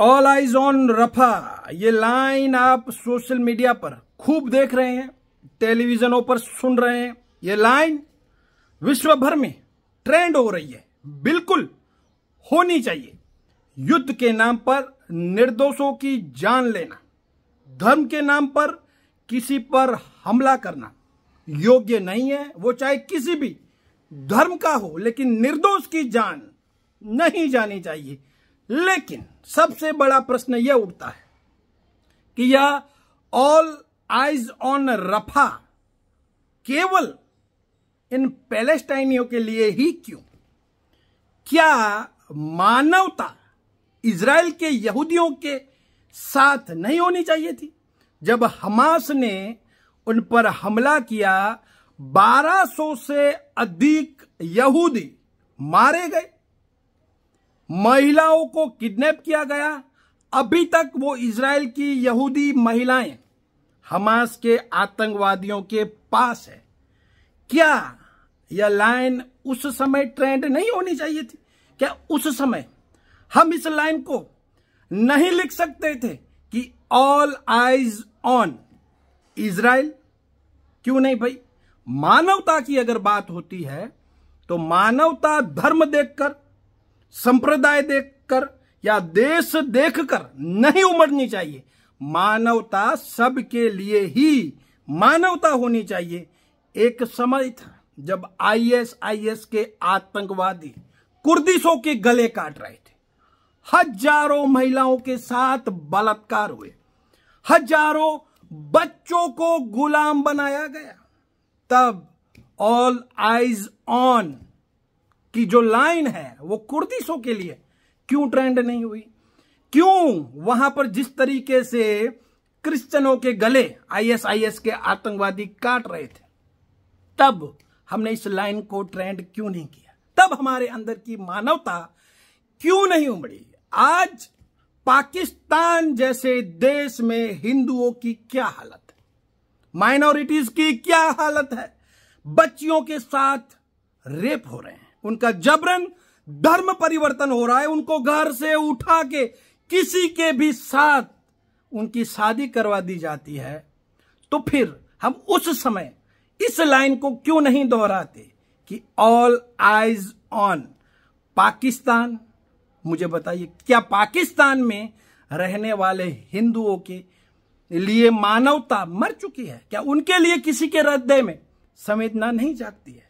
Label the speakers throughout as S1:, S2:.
S1: all eyes on रफा ये line आप social media पर खूब देख रहे हैं टेलीविजनों पर सुन रहे हैं ये लाइन विश्व भर में ट्रेंड हो रही है बिल्कुल होनी चाहिए युद्ध के नाम पर निर्दोषों की जान लेना धर्म के नाम पर किसी पर हमला करना योग्य नहीं है वो चाहे किसी भी धर्म का हो लेकिन निर्दोष की जान नहीं जानी चाहिए लेकिन सबसे बड़ा प्रश्न यह उठता है कि यह ऑल आइज ऑन रफा केवल इन पैलेस्टाइनियों के लिए ही क्यों क्या मानवता इसराइल के यहूदियों के साथ नहीं होनी चाहिए थी जब हमास ने उन पर हमला किया 1200 से अधिक यहूदी मारे गए महिलाओं को किडनैप किया गया अभी तक वो इसराइल की यहूदी महिलाएं हमास के आतंकवादियों के पास है क्या यह लाइन उस समय ट्रेंड नहीं होनी चाहिए थी क्या उस समय हम इस लाइन को नहीं लिख सकते थे कि ऑल आइज ऑन इसराइल क्यों नहीं भाई मानवता की अगर बात होती है तो मानवता धर्म देखकर संप्रदाय देखकर या देश देखकर नहीं उमड़नी चाहिए मानवता सबके लिए ही मानवता होनी चाहिए एक समय था जब आईएसआईएस के आतंकवादी कुर्दिशों के गले काट रहे थे हजारों महिलाओं के साथ बलात्कार हुए हजारों बच्चों को गुलाम बनाया गया तब ऑल आइज ऑन कि जो लाइन है वो कुर्दिशों के लिए क्यों ट्रेंड नहीं हुई क्यों वहां पर जिस तरीके से क्रिश्चनों के गले आईएसआईएस के आतंकवादी काट रहे थे तब हमने इस लाइन को ट्रेंड क्यों नहीं किया तब हमारे अंदर की मानवता क्यों नहीं उमड़ी आज पाकिस्तान जैसे देश में हिंदुओं की क्या हालत है माइनॉरिटीज की क्या हालत है बच्चियों के साथ रेप हो रहे हैं उनका जबरन धर्म परिवर्तन हो रहा है उनको घर से उठा के किसी के भी साथ उनकी शादी करवा दी जाती है तो फिर हम उस समय इस लाइन को क्यों नहीं दोहराते कि ऑल आइज ऑन पाकिस्तान मुझे बताइए क्या पाकिस्तान में रहने वाले हिंदुओं के लिए मानवता मर चुकी है क्या उनके लिए किसी के हृदय में संवेदना नहीं जागती है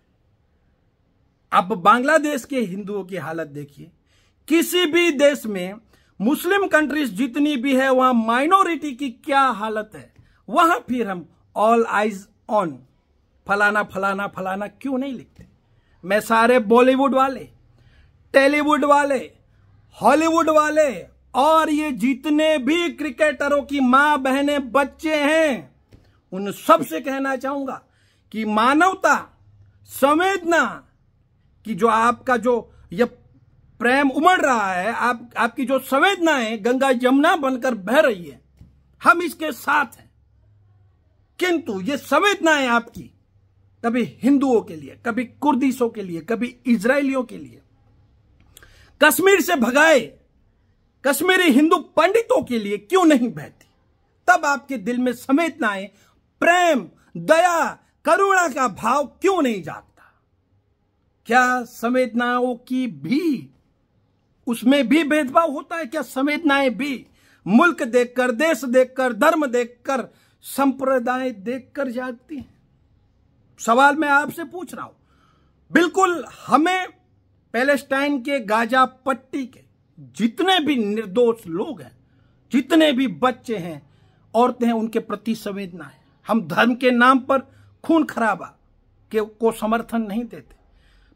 S1: आप बांग्लादेश के हिंदुओं की हालत देखिए किसी भी देश में मुस्लिम कंट्रीज जितनी भी है वहां माइनॉरिटी की क्या हालत है वहां फिर हम ऑल आइज ऑन फलाना फलाना फलाना क्यों नहीं लिखते मैं सारे बॉलीवुड वाले टेलीवुड वाले हॉलीवुड वाले और ये जितने भी क्रिकेटरों की मां बहने बच्चे हैं उन सबसे कहना चाहूंगा कि मानवता संवेदना कि जो आपका जो यह प्रेम उमड़ रहा है आप आपकी जो संवेदनाएं गंगा यमुना बनकर बह रही है हम इसके साथ हैं किंतु ये संवेदनाएं आपकी कभी हिंदुओं के लिए कभी कुर्दिशों के लिए कभी इसराइलियों के लिए कश्मीर से भगाए कश्मीरी हिंदू पंडितों के लिए क्यों नहीं बहती तब आपके दिल में संवेदनाएं प्रेम दया करुणा का भाव क्यों नहीं जाता क्या संवेदनाओं की भी उसमें भी भेदभाव होता है क्या संवेदनाएं भी मुल्क देखकर देश देखकर धर्म देखकर संप्रदाय देखकर जागती हैं सवाल मैं आपसे पूछ रहा हूं बिल्कुल हमें पैलेस्टाइन के गाजा पट्टी के जितने भी निर्दोष लोग हैं जितने भी बच्चे हैं औरतें हैं उनके प्रति संवेदना है हम धर्म के नाम पर खून खराबा के को समर्थन नहीं देते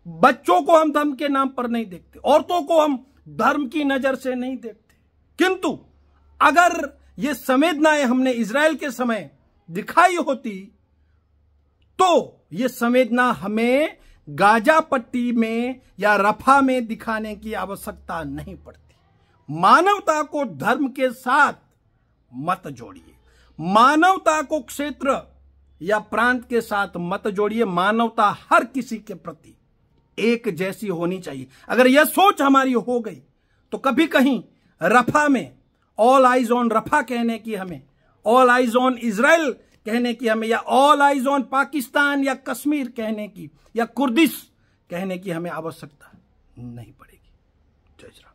S1: बच्चों को हम धर्म के नाम पर नहीं देखते औरतों को हम धर्म की नजर से नहीं देखते किंतु अगर ये संवेदनाएं हमने इसराइल के समय दिखाई होती तो ये संवेदना हमें गाजा पट्टी में या रफा में दिखाने की आवश्यकता नहीं पड़ती मानवता को धर्म के साथ मत जोड़िए मानवता को क्षेत्र या प्रांत के साथ मत जोड़िए मानवता हर किसी के प्रति एक जैसी होनी चाहिए अगर यह सोच हमारी हो गई तो कभी कहीं रफा में ऑल आइज ऑन रफा कहने की हमें ऑल आइज ऑन इसराइल कहने की हमें या ऑल आइज ऑन पाकिस्तान या कश्मीर कहने की या कुर्दिश कहने की हमें आवश्यकता नहीं पड़ेगी जय श्री